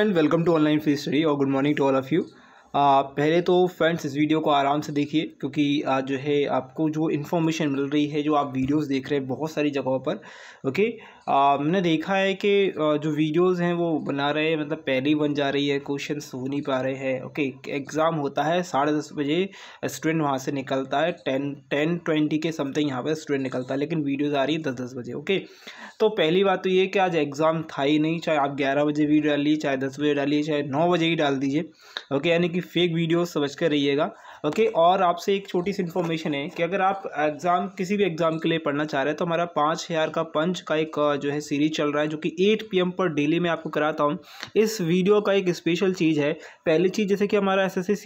and welcome to online free study or good morning to all of you पहले तो friends इस video को आराम से देखिए क्योंकि जो है आपको जो इन्फॉर्मेशन मिल रही है जो आप वीडियोस देख रहे हैं बहुत सारी जगहों पर ओके मैंने देखा है कि जो वीडियोस हैं वो बना रहे हैं मतलब पहली बन जा रही है क्वेश्चन हो नहीं पा रहे हैं ओके एग्ज़ाम होता है साढ़े दस बजे स्टूडेंट वहाँ से निकलता है टेन टेन ट्वेंटी के समथिंग यहाँ पर स्टूडेंट निकलता है लेकिन वीडियोज़ आ रही है दस दस बजे ओके तो पहली बात तो ये कि आज एग्ज़ाम था ही नहीं चाहे आप ग्यारह बजे वीडियो डालिए चाहे दस बजे डालिए चाहे नौ बजे ही डाल दीजिए ओके यानी कि फेक वीडियो समझ कर रहिएगा ओके और आपसे एक छोटी सी इन्फॉर्मेशन है कि अगर आप एग्ज़ाम किसी भी एग्ज़ाम के लिए पढ़ना चाह रहे हैं तो हमारा पाँच हज़ार का पंच का एक जो है सीरीज चल रहा है जो कि एट पी पर डेली मैं आपको कराता हूँ इस वीडियो का एक स्पेशल चीज़ है पहली चीज़ जैसे कि हमारा एस एस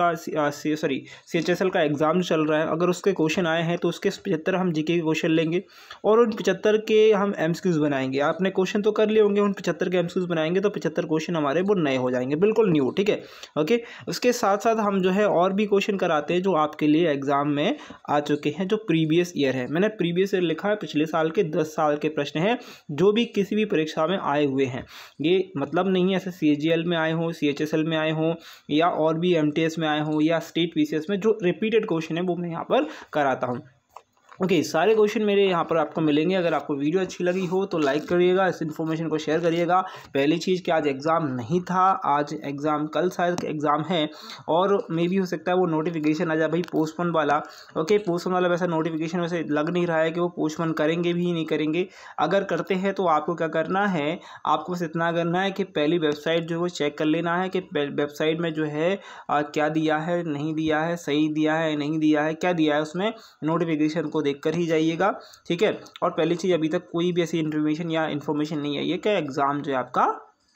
का सॉरी सी का एग्ज़ाम चल रहा है अगर उसके क्वेश्चन आए हैं तो उसके पचहत्तर हम जी के क्वेश्चन लेंगे और उन पचहत्तर के हम एम बनाएंगे आपने क्वेश्चन तो कर लिए होंगे उन पचहत्तर के एम बनाएंगे तो पचहत्तर क्वेश्चन हमारे वो नए हो जाएंगे बिल्कुल न्यू ठीक है ओके उसके साथ साथ हम जो है और भी क्वेश्चन कराते हैं जो आपके लिए एग्ज़ाम में आ चुके हैं जो प्रीवियस ईयर है मैंने प्रीवियस ईयर लिखा है पिछले साल के दस साल के प्रश्न हैं जो भी किसी भी परीक्षा में आए हुए हैं ये मतलब नहीं है ऐसे सी में आए हों सी में आए हों या और भी एम में आए हों या स्टेट पी में जो रिपीटेड क्वेश्चन है वो मैं यहाँ पर कराता हूँ ओके okay, सारे क्वेश्चन मेरे यहाँ पर आपको मिलेंगे अगर आपको वीडियो अच्छी लगी हो तो लाइक करिएगा इस इन्फॉर्मेशन को शेयर करिएगा पहली चीज़ कि आज एग्ज़ाम नहीं था आज एग्ज़ाम कल शायद एग्ज़ाम है और मे भी हो सकता है वो नोटिफिकेशन आ जाए भाई पोस्टपोन वाला ओके पोस्टपोन वाला वैसा नोटिफिकेशन वैसे लग नहीं रहा है कि वो पोस्टपोन करेंगे भी नहीं करेंगे अगर करते हैं तो आपको क्या करना है आपको बस इतना करना है कि पहली वेबसाइट जो है वो चेक कर लेना है कि वेबसाइट में जो है क्या दिया है नहीं दिया है सही दिया है नहीं दिया है क्या दिया है उसमें नोटिफिकेशन को देख कर ही जाइएगा ठीक है और पहली चीज़ अभी तक कोई भी ऐसी इन्फॉर्मेशन या इन्फॉर्मेशन नहीं आई है कि एग्ज़ाम जो है आपका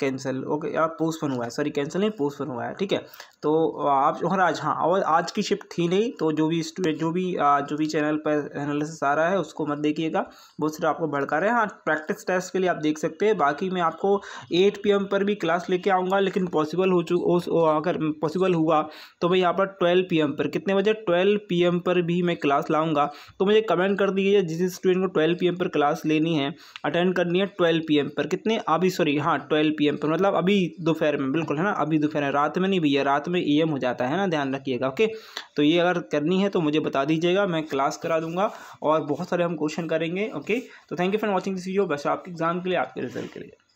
कैंसिल ओके आप पोस्टपोन हुआ है सॉरी कैंसिल नहीं पोस्टपोन हुआ है ठीक है तो आप और आज हाँ और आज की शिफ्ट थी नहीं तो जो भी स्टूडेंट जो भी जो भी चैनल पर एनालिसिस आ रहा है उसको मत देखिएगा वो सिर्फ आपको भड़का रहे हैं हाँ प्रैक्टिस टेस्ट के लिए आप देख सकते हैं बाकी मैं आपको एट पी पर भी क्लास लेके आऊँगा लेकिन पॉसिबल हो चुका अगर पॉसिबल हुआ तो मैं यहाँ पर ट्वेल्व पी पर कितने बजे ट्वेल्व पी पर भी मैं क्लास लाऊँगा तो मुझे कमेंट कर दीजिए जिस स्टूडेंट को ट्वेल्व पी पर क्लास लेनी है अटेंड करनी है ट्वेल्व पी पर कितने अभी सॉरी हाँ ट्वेल्व पी एम पर मतलब अभी दोपहर में बिल्कुल है ना अभी दोपहर में रात में नहीं भैया रात में ई e एम हो जाता है ना ध्यान रखिएगा ओके तो ये अगर करनी है तो मुझे बता दीजिएगा मैं क्लास करा दूंगा और बहुत सारे हम क्वेश्चन करेंगे ओके तो thank you for watching this video बस आपके एग्जाम के लिए आपके रिजल्ट के लिए